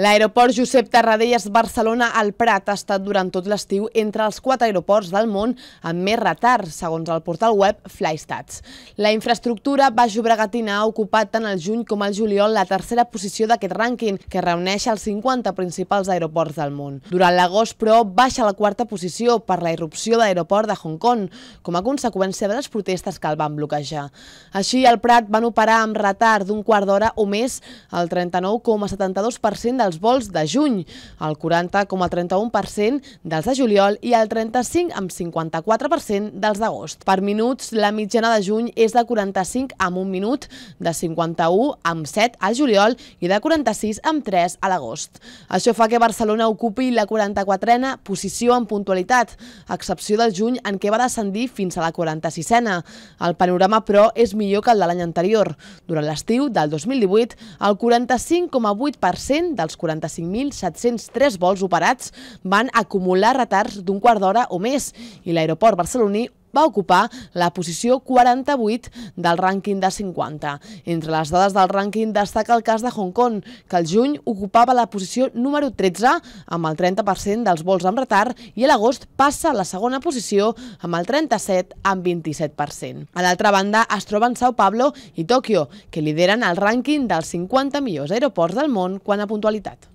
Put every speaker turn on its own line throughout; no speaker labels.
L'aeroport Josep Tarradellas Barcelona al Prat ha estat durant tot l'estiu entre els quatre aeroports del món amb més retard, segons el portal web Flystats. La infraestructura Baix Obregatina ha ocupat tant el juny com el juliol la tercera posició d'aquest rànquing, que reuneix els 50 principals aeroports del món. Durant l'agost, però, baixa a la quarta posició per la irrupció de l'aeroport de Hong Kong, com a conseqüència de les protestes que el van bloquejar. Així, el Prat van operar amb retard d'un quart d'hora o més el 39,72% del dels vols de juny, el 40,31% dels de juliol i el 35,54% dels d'agost. Per minuts, la mitjana de juny és de 45 amb un minut, de 51 amb 7 al juliol i de 46 amb 3 a l'agost. Això fa que Barcelona ocupi la 44a posició en puntualitat, a excepció del juny en què va descendir fins a la 46a. El panorama, però, és millor que el de l'any anterior. Durant l'estiu del 2018, el 45,8% dels 45.703 vols operats van acumular retards d'un quart d'hora o més i l'aeroport barceloní va ocupar la posició 48 del rànquing de 50. Entre les dades del rànquing destaca el cas de Hong Kong, que el juny ocupava la posició número 13 amb el 30% dels vols amb retard i a l'agost passa a la segona posició amb el 37 amb 27%. A l'altra banda es troben Sao Paulo i Tòquio, que lideren el rànquing dels 50 millors aeroports del món quan a puntualitat.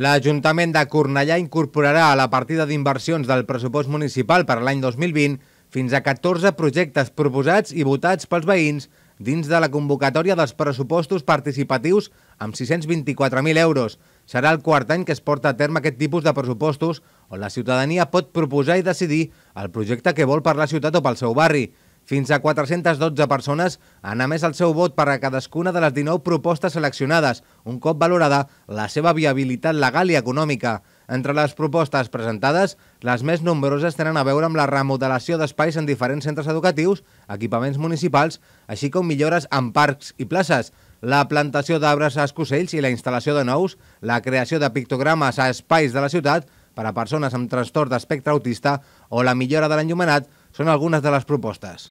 L'Ajuntament de Cornellà incorporarà a la partida d'inversions del pressupost municipal per l'any 2020 fins a 14 projectes proposats i votats pels veïns dins de la convocatòria dels pressupostos participatius amb 624.000 euros. Serà el quart any que es porta a terme aquest tipus de pressupostos on la ciutadania pot proposar i decidir el projecte que vol per la ciutat o pel seu barri. Fins a 412 persones han emès el seu vot per a cadascuna de les 19 propostes seleccionades, un cop valorada la seva viabilitat legal i econòmica. Entre les propostes presentades, les més nombroses tenen a veure amb la remodelació d'espais en diferents centres educatius, equipaments municipals, així com millores en parcs i places, la plantació d'arbres a escocells i la instal·lació de nous, la creació de pictogrames a espais de la ciutat per a persones amb trastorn d'espectre autista o la millora de l'enllumenat són algunes de les propostes.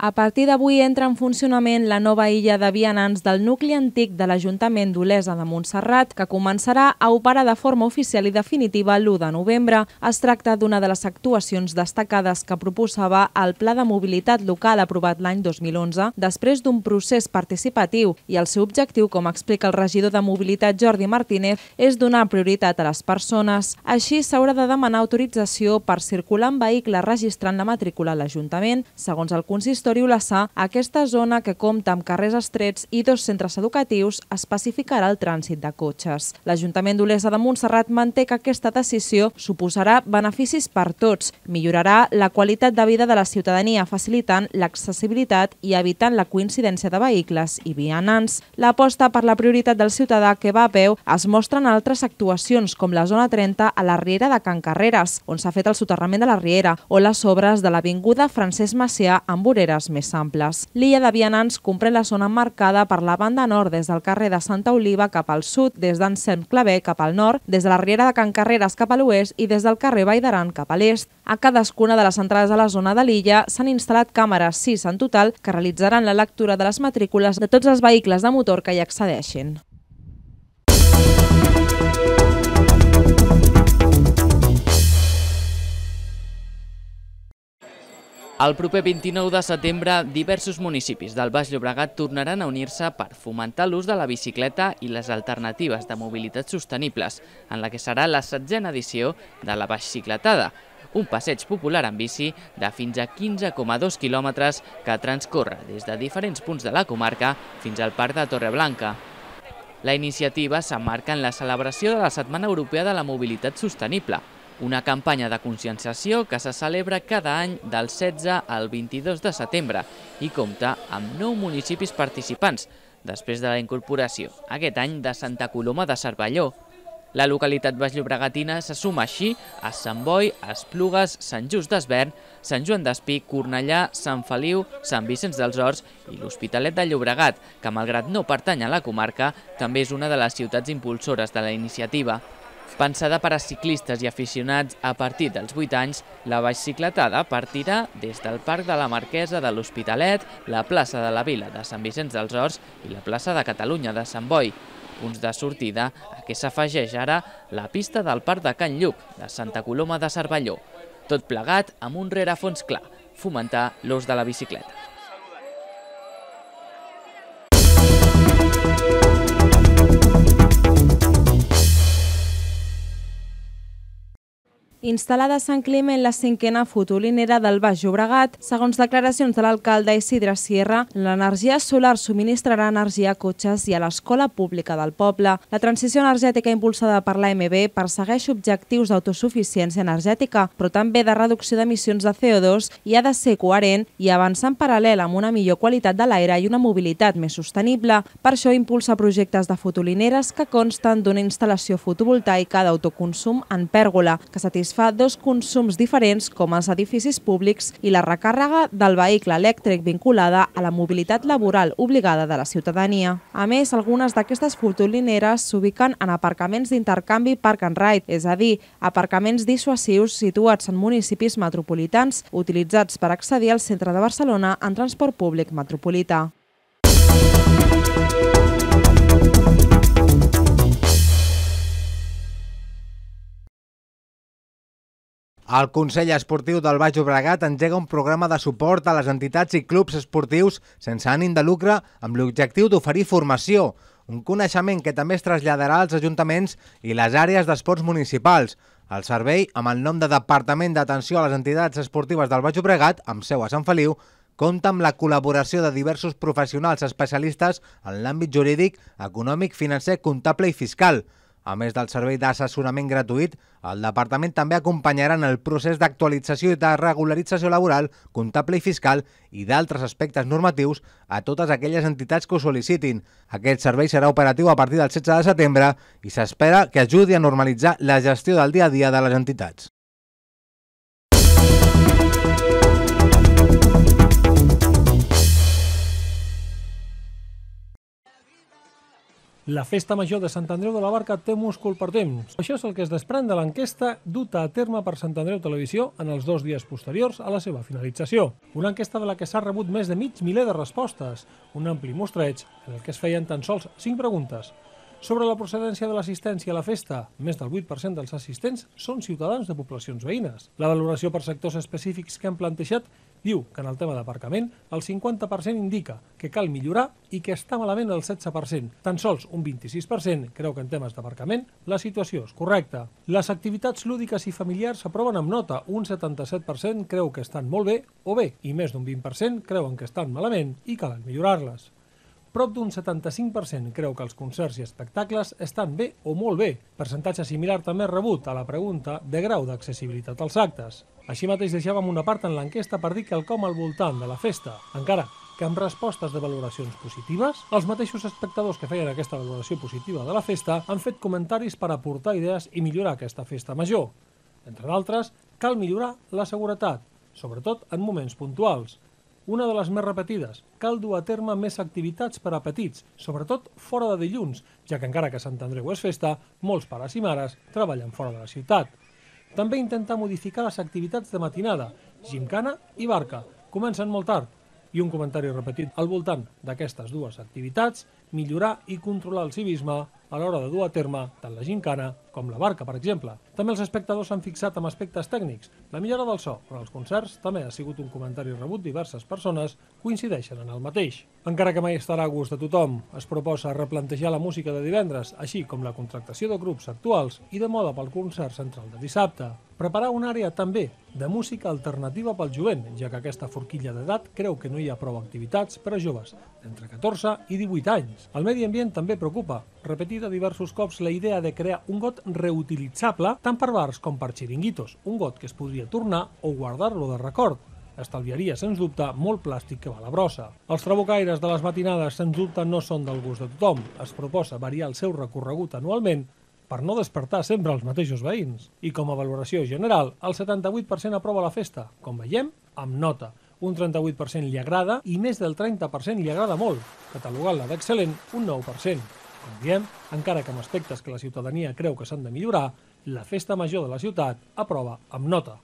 A partir d'avui entra en funcionament la nova illa de vianants del nucli antic de l'Ajuntament d'Olesa de Montserrat, que començarà a operar de forma oficial i definitiva l'1 de novembre. Es tracta d'una de les actuacions destacades que proposava el Pla de Mobilitat Local aprovat l'any 2011, després d'un procés participatiu, i el seu objectiu, com explica el regidor de Mobilitat Jordi Martínez, és donar prioritat a les persones. Així s'haurà de demanar autorització per circular en vehicle registrant la matrícula a l'Ajuntament, segons el consistor consistori aquesta zona que compta amb carrers estrets i dos centres educatius especificarà el trànsit de cotxes. L'Ajuntament d'Olesa de Montserrat manté que aquesta decisió suposarà beneficis per tots, millorarà la qualitat de vida de la ciutadania facilitant l'accessibilitat i evitant la coincidència de vehicles i vianants. L'aposta per la prioritat del ciutadà que va a peu es mostra en altres actuacions com la zona 30 a la Riera de Can Carreres, on s'ha fet el soterrament de la Riera, o les obres de l'Avinguda Francesc Macià amb voreres vies més amples. L'illa de Vianants comprèn la zona marcada per la banda nord des del carrer de Santa Oliva cap al sud, des d'Anselm Clavé cap al nord, des de la Riera de Can Carreres cap a l'oest i des del carrer Vall d'Aran cap a l'est. A cadascuna de les entrades a la zona de l'illa s'han instal·lat càmeres, sis en total, que realitzaran la lectura de les matrícules de tots els vehicles de motor que hi accedeixin.
El proper 29 de setembre, diversos municipis del Baix Llobregat tornaran a unir-se per fomentar l'ús de la bicicleta i les alternatives de mobilitat sostenibles, en la que serà la setzena edició de la Baix Cicletada, un passeig popular en bici de fins a 15,2 quilòmetres que transcorre des de diferents punts de la comarca fins al parc de Torreblanca. La iniciativa s'emmarca en la celebració de la Setmana Europea de la Mobilitat Sostenible, una campanya de conscienciació que se celebra cada any del 16 al 22 de setembre i compta amb 9 municipis participants, després de la incorporació, aquest any, de Santa Coloma de Cervelló. La localitat Baix Llobregatina se suma així a Sant Boi, Esplugues, Sant Just d'Esvern, Sant Joan d'Espí, Cornellà, Sant Feliu, Sant Vicenç dels Horts i l'Hospitalet de Llobregat, que malgrat no pertany a la comarca, també és una de les ciutats impulsores de la iniciativa. Pensada per a ciclistes i aficionats a partir dels 8 anys, la bicicletada partirà des del Parc de la Marquesa de l'Hospitalet, la plaça de la Vila de Sant Vicenç dels Horts i la plaça de Catalunya de Sant Boi. Punts de sortida a què s'afegeix ara la pista del Parc de Can Lluc, de Santa Coloma de Cervelló. Tot plegat amb un rerefons clar, fomentar l'ús de la bicicleta.
instal·lada a Sant Climent la cinquena fotolinera del Baix Llobregat. Segons declaracions de l'alcalde Isidre Sierra, l'energia solar subministrarà energia a cotxes i a l'escola pública del poble. La transició energètica impulsada per l'AMB persegueix objectius d'autosuficiència energètica, però també de reducció d'emissions de CO2 i ha de ser coherent i avançar en paral·lel amb una millor qualitat de l'aire i una mobilitat més sostenible. Per això impulsa projectes de fotolineres que consten d'una instal·lació fotovoltaica d'autoconsum en pèrgola, que satisfà fa dos consums diferents com els edificis públics i la recàrrega del vehicle elèctric vinculada a la mobilitat laboral obligada de la ciutadania. A més, algunes d'aquestes fotolineres s'ubiquen en aparcaments d'intercanvi park and ride, és a dir, aparcaments dissuasius situats en municipis metropolitans utilitzats per accedir al centre de Barcelona en transport públic metropolità.
El Consell Esportiu del Baix Obregat engega un programa de suport a les entitats i clubs esportius sense ànim de lucre amb l'objectiu d'oferir formació, un coneixement que també es traslladarà als ajuntaments i les àrees d'esports municipals. El servei, amb el nom de Departament d'Atenció a les Entitats Esportives del Baix Obregat, amb seu a Sant Feliu, compta amb la col·laboració de diversos professionals especialistes en l'àmbit jurídic, econòmic, financer, comptable i fiscal. A més del servei d'assessorament gratuït, el departament també acompanyarà en el procés d'actualització i de regularització laboral, comptable i fiscal i d'altres aspectes normatius a totes aquelles entitats que ho sol·licitin. Aquest servei serà operatiu a partir del 16 de setembre i s'espera que ajudi a normalitzar la gestió del dia a dia de les entitats.
La festa major de Sant Andreu de la Barca té múscul per temps. Això és el que es desprèn de l'enquesta duta a terme per Sant Andreu Televisió en els dos dies posteriors a la seva finalització. Una enquesta de la que s'ha rebut més de mig miler de respostes, un ampli mostreig en el que es feien tan sols 5 preguntes, sobre la procedència de l'assistència a la festa, més del 8% dels assistents són ciutadans de poblacions veïnes. La valoració per sectors específics que han plantejat diu que en el tema d'aparcament el 50% indica que cal millorar i que està malament el 16%. Tan sols un 26% creu que en temes d'aparcament la situació és correcta. Les activitats lúdiques i familiars s'aproven amb nota. Un 77% creu que estan molt bé o bé i més d'un 20% creuen que estan malament i calen millorar-les prop d'un 75% creu que els concerts i espectacles estan bé o molt bé, percentatge similar també rebut a la pregunta de grau d'accessibilitat als actes. Així mateix deixàvem una part en l'enquesta per dir el com al voltant de la festa, encara que amb respostes de valoracions positives, els mateixos espectadors que feien aquesta valoració positiva de la festa han fet comentaris per aportar idees i millorar aquesta festa major. Entre d'altres, cal millorar la seguretat, sobretot en moments puntuals, una de les més repetides. Cal dur a terme més activitats per a petits, sobretot fora de dilluns, ja que encara que Sant Andreu és festa, molts pares i mares treballen fora de la ciutat. També intentar modificar les activitats de matinada, gimcana i barca. Comencen molt tard, i un comentari repetit al voltant d'aquestes dues activitats, millorar i controlar el civisme a l'hora de dur a terme tant la gincana com la barca, per exemple. També els espectadors s'han fixat en aspectes tècnics, la millora del so, però als concerts també ha sigut un comentari rebut diverses persones coincideixen en el mateix. Encara que mai estarà a gust de tothom, es proposa replantejar la música de divendres, així com la contractació de grups actuals i de moda pel concert central de dissabte. Preparar una àrea també de música alternativa pel jovent, ja que aquesta forquilla d'edat creu que no hi ha prou activitats per a joves d'entre 14 i 18 anys. El medi ambient també preocupa, repetida diversos cops la idea de crear un got reutilitzable tant per bars com per xiringuitos, un got que es podria tornar o guardar-lo de record, estalviaria, sens dubte, molt plàstic que va la brossa. Els trabucaires de les matinades, sens dubte, no són del gust de tothom. Es proposa variar el seu recorregut anualment per no despertar sempre els mateixos veïns. I com a valoració general, el 78% aprova la festa, com veiem, amb nota. Un 38% li agrada i més del 30% li agrada molt, catalogant-la d'excel·lent un 9%. Com diem, encara que amb aspectes que la ciutadania creu que s'han de millorar, la festa major de la ciutat aprova amb nota.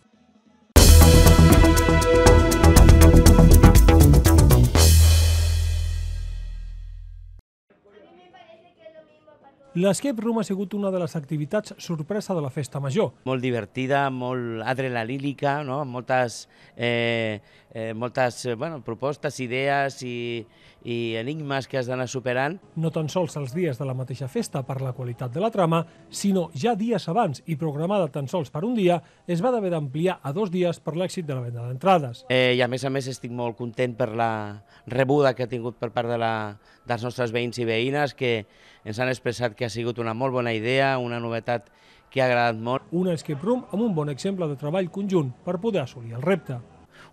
L'escape room ha sigut una de les activitats sorpresa de la festa major. Molt divertida,
molt adrenalílica, no? amb moltes eh, eh, moltes eh, bueno, propostes, idees i, i enigmes que has d'anar superant.
No tan sols els dies de la mateixa festa per la qualitat de la trama, sinó ja dies abans i programada tan sols per un dia, es va d'haver d'ampliar a dos dies per l'èxit de la venda d'entrades.
Eh, I a més a més estic molt content per la rebuda que ha tingut per part de la, dels nostres veïns i veïnes que ens han expressat que ha sigut una molt bona idea, una novetat que ha agradat molt. Un escape room
amb un bon exemple de treball conjunt per poder assolir el repte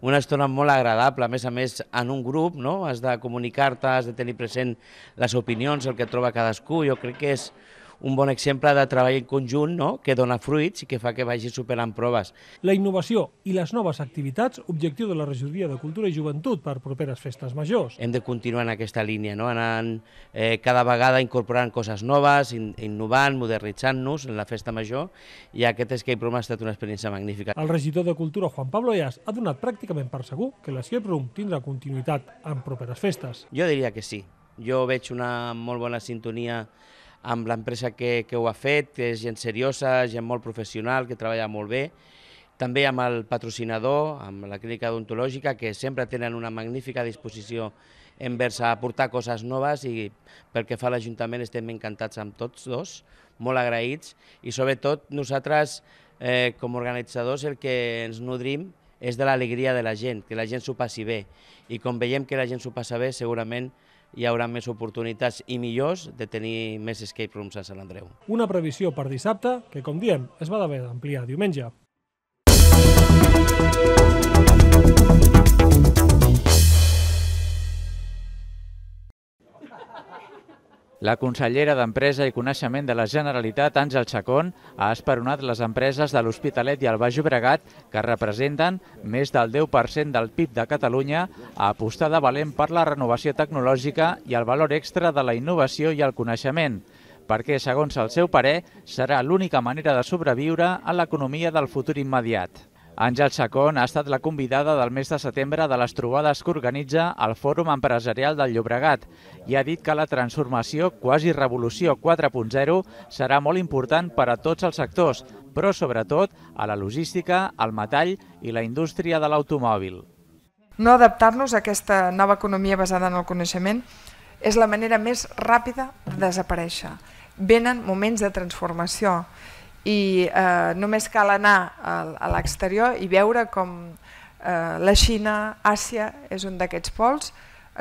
una estona molt agradable. A més a més, en un grup no? has de comunicar-te, has de tenir present les opinions, el que troba cadascú. Jo crec que és un bon exemple de treball en conjunt no? que dona fruits i que fa que vagi superant proves.
La innovació i les noves activitats, objectiu de la regidoria de Cultura i Joventut per properes festes majors.
Hem de continuar en aquesta línia, no? anant eh, cada vegada incorporant coses noves, in innovant, modernitzant-nos en la festa major i aquest Escape Room ha estat una experiència magnífica. El regidor
de Cultura, Juan Pablo Ayas, ha donat pràcticament per segur que l'Escape Room tindrà continuïtat en properes festes.
Jo diria que sí. Jo veig una molt bona sintonia amb l'empresa que, que ho ha fet, que és gent seriosa, gent molt professional, que treballa molt bé, també amb el patrocinador, amb la clínica odontològica, que sempre tenen una magnífica disposició envers a aportar coses noves i pel que fa a l'Ajuntament estem encantats amb tots dos, molt agraïts i sobretot nosaltres eh, com a organitzadors el que ens nodrim és de l'alegria de la gent, que la gent s'ho passi bé i com veiem que la gent s'ho passa bé segurament hi haurà més oportunitats i millors de tenir més escape rooms a Sant Andreu.
Una previsió per dissabte que, com diem, es va haver d'ampliar diumenge.
La consellera d'Empresa i Coneixement de la Generalitat, Àngel Chacón, ha esperonat les empreses de l'Hospitalet i el Baix Llobregat, que representen més del 10% del PIB de Catalunya, a apostar de valent per la renovació tecnològica i el valor extra de la innovació i el coneixement perquè, segons el seu parer, serà l'única manera de sobreviure a l'economia del futur immediat. Àngel Chacón ha estat la convidada del mes de setembre de les trobades que organitza el Fòrum Empresarial del Llobregat i ha dit que la transformació quasi revolució 4.0 serà molt important per a tots els sectors, però sobretot a la logística, al metall i la indústria de l'automòbil.
No adaptar-nos a aquesta nova economia basada en el coneixement és la manera més ràpida de desaparèixer. Venen moments de transformació i eh, només cal anar a, a l'exterior i veure com eh, la Xina, Àsia és un d'aquests pols,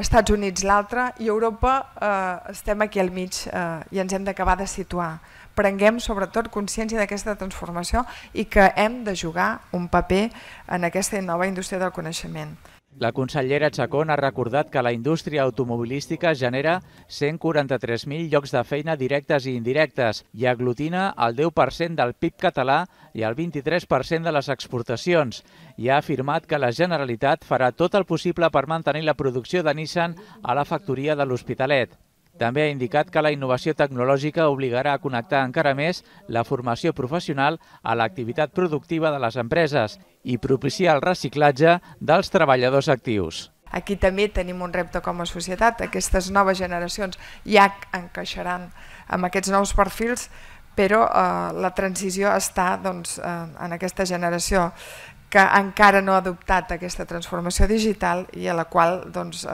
Estats Units l'altre i Europa eh, estem aquí al mig eh, i ens hem d'acabar de situar. Prenguem sobretot consciència d'aquesta transformació i que hem de jugar un paper en aquesta nova indústria del coneixement.
La consellera Chacón ha recordat que la indústria automobilística genera 143.000 llocs de feina directes i indirectes i aglutina el 10% del PIB català i el 23% de les exportacions i ha afirmat que la Generalitat farà tot el possible per mantenir la producció de Nissan a la factoria de l'Hospitalet. També ha indicat que la innovació tecnològica obligarà a connectar encara més la formació professional a l'activitat productiva de les empreses i propiciar el reciclatge dels treballadors actius.
Aquí també tenim un repte com a societat. Aquestes noves generacions ja encaixaran amb aquests nous perfils, però eh, la transició està doncs, en aquesta generació que encara no ha adoptat aquesta transformació digital i a la qual doncs, eh,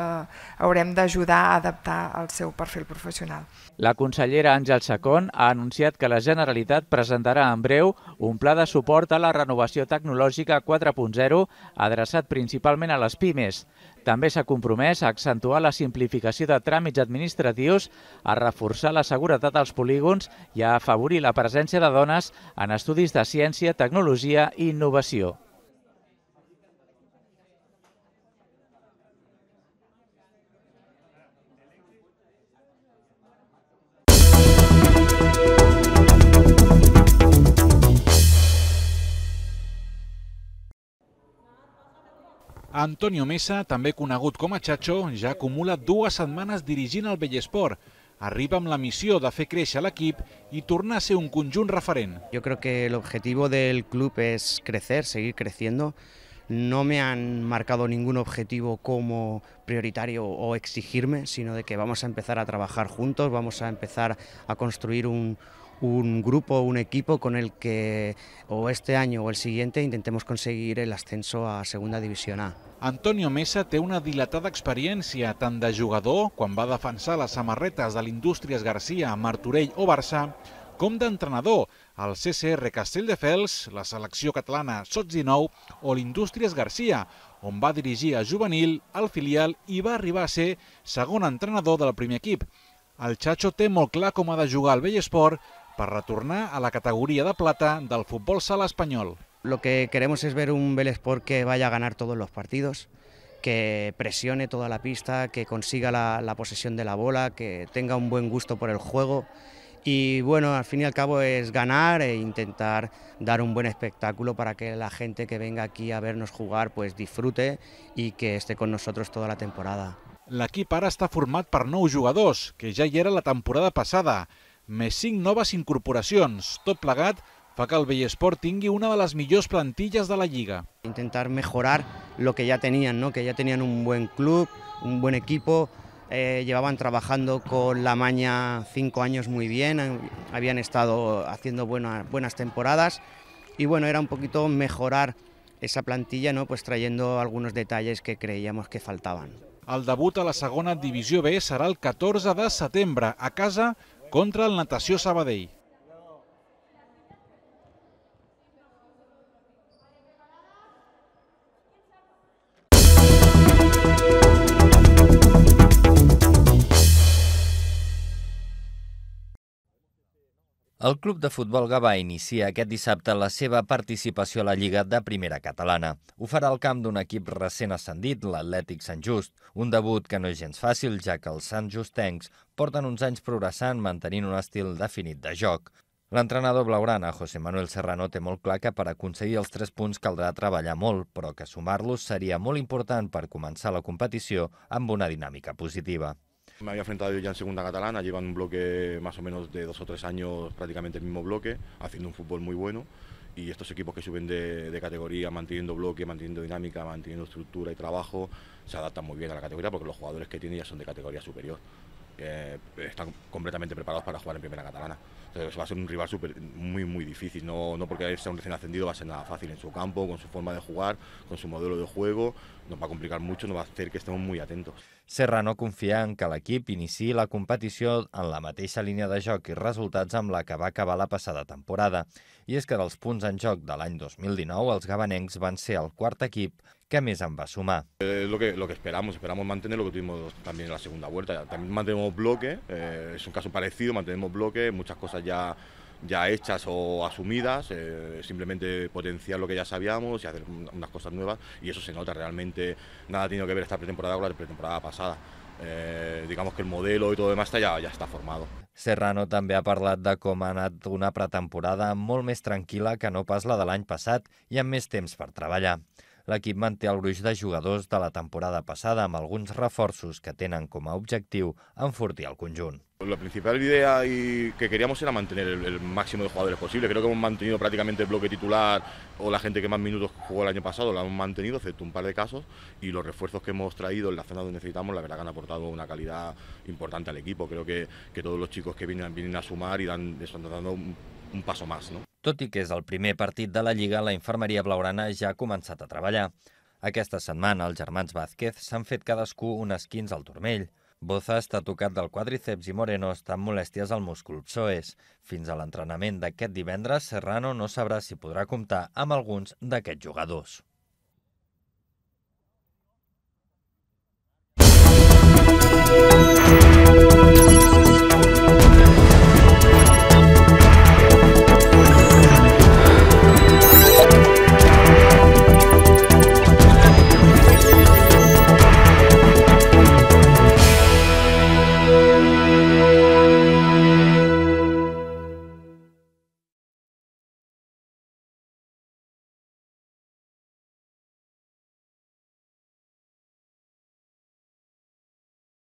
haurem d'ajudar a adaptar el seu perfil professional.
La consellera Àngel Sacón ha anunciat que la Generalitat presentarà en breu un pla de suport a la renovació tecnològica 4.0 adreçat principalment a les pimes. També s'ha compromès a accentuar la simplificació de tràmits administratius, a reforçar la seguretat als polígons i a afavorir la presència de dones en estudis de ciència, tecnologia i innovació.
Antonio Mesa, també conegut com a Chacho, ja acumula dues setmanes dirigint el Bellesport. Arriba amb la missió de fer créixer l'equip i tornar a ser un conjunt referent. Jo crec que l'objectiu del club és
crecer, seguir creciendo. No me han marcado ningún objetivo como prioritario o exigirme, sino de que vamos a empezar a trabajar juntos, vamos a empezar a construir un, un grupo, un equipo con el que o este año o el siguiente intentemos conseguir el ascenso a Segunda División A.
Antonio Mesa té una dilatada experiència tant de jugador, quan va defensar les samarretes de l'Indústries Garcia a Martorell o Barça, com d'entrenador al CCR Castelldefels, la selecció catalana Sots 19 o l'Indústries Garcia, on va dirigir a juvenil, al filial i va arribar a ser segon entrenador del primer equip. El Chacho té molt clar com ha de jugar al vell esport per retornar a la categoria de plata del futbol sala espanyol. Lo
que queremos es ver un Belesport que vaya a ganar todos los partidos, que presione toda la pista, que consiga la, la posesión de la bola, que tenga un buen gusto por el juego y bueno, al fin y al cabo es ganar e intentar dar un buen espectáculo para que la gente que venga aquí a vernos jugar pues disfrute y que esté con nosotros toda la temporada.
L'equip ara està format per nou jugadors, que ja hi era la temporada passada, més 5 noves incorporacions. Tot plegat fa que el Bellesport tingui una de les millors
plantilles de la Lliga. Intentar mejorar lo que ya tenían, ¿no? que ya tenían un buen club, un buen equipo, Eh, llevaban trabajando con la maña cinco años muy bien, habían estado haciendo buena, buenas temporadas y bueno, era un poquito mejorar esa plantilla, ¿no? pues trayendo algunos detalles que creíamos que faltaban. El
debut a la segona divisió B serà el 14 de setembre a casa contra el Natació Sabadell.
El club de futbol Gavà inicia aquest dissabte la seva participació a la Lliga de Primera Catalana. Ho farà al camp d'un equip recent ascendit, l'Atlètic Sant Just, un debut que no és gens fàcil, ja que els Sant Justencs porten uns anys progressant mantenint un estil definit de joc. L'entrenador blaurana, José Manuel Serrano, té molt clar que per aconseguir els tres punts caldrà treballar molt, però que sumar-los seria molt important per començar la competició amb una dinàmica positiva.
Me había enfrentado yo ya en segunda catalana, llevan un bloque más o menos de dos o tres años prácticamente el mismo bloque, haciendo un fútbol muy bueno y estos equipos que suben de, categoría, manteniendo bloque, manteniendo dinámica, manteniendo estructura y trabajo, se adaptan muy bien a la categoría porque los jugadores que tienen ya son de categoría superior. Eh, están completamente preparados para jugar en primera catalana. va a ser un rival super, muy, muy difícil. No, no porque sea un recién ascendido va a ser nada fácil en su campo, con su forma de jugar, con su modelo de juego. Nos va a complicar mucho, nos va a hacer que estemos muy atentos.
Serrano confia en que l'equip iniciï la competició en la mateixa línia de joc i resultats amb la que va acabar la passada temporada. I és que dels punts en joc de l'any 2019, els gabanencs van ser el quart equip que a més en va sumar.
Es eh, lo que, lo que esperamos, esperamos mantener lo que tuvimos también en la segunda vuelta. También mantenemos bloque, eh, es un caso parecido, mantenemos bloque, muchas cosas ya ya hechas o asumidas, eh, simplemente potenciar lo que ya sabíamos y hacer unas cosas nuevas y eso se nota realmente, nada tiene que ver esta pretemporada con la pretemporada pasada. digamos que el modelo y todo demás ya ya está formado.
Serrano también ha hablado de com ha anat una pretemporada molt més tranquila que no pas la de l'any passat y amb més temps para trabajar l'equip manté el gruix de jugadors de la temporada pasada, amb alguns reforços que tenen como a objectiu enfortir el conjunt.
La principal idea y que queríamos era mantener el, máximo de jugadores posible. Creo que hemos mantenido prácticamente el bloque titular o la gente que más minutos jugó el año pasado la hemos mantenido, excepto un par de casos. Y los refuerzos que hemos traído en la zona donde necesitamos, la verdad que han aportado una calidad importante al equipo. Creo que, que todos los chicos que vienen, vienen a sumar y dan, están dando un, un paso más. ¿no?
Tot i que és el primer partit de la Lliga, la infermeria blaurana ja ha començat a treballar. Aquesta setmana els germans Vázquez s'han fet cadascú un 15 al turmell. Boza està tocat del quadríceps i Moreno està amb molèsties al múscul psoes. Fins a l'entrenament d'aquest divendres, Serrano no sabrà si podrà comptar amb alguns d'aquests jugadors.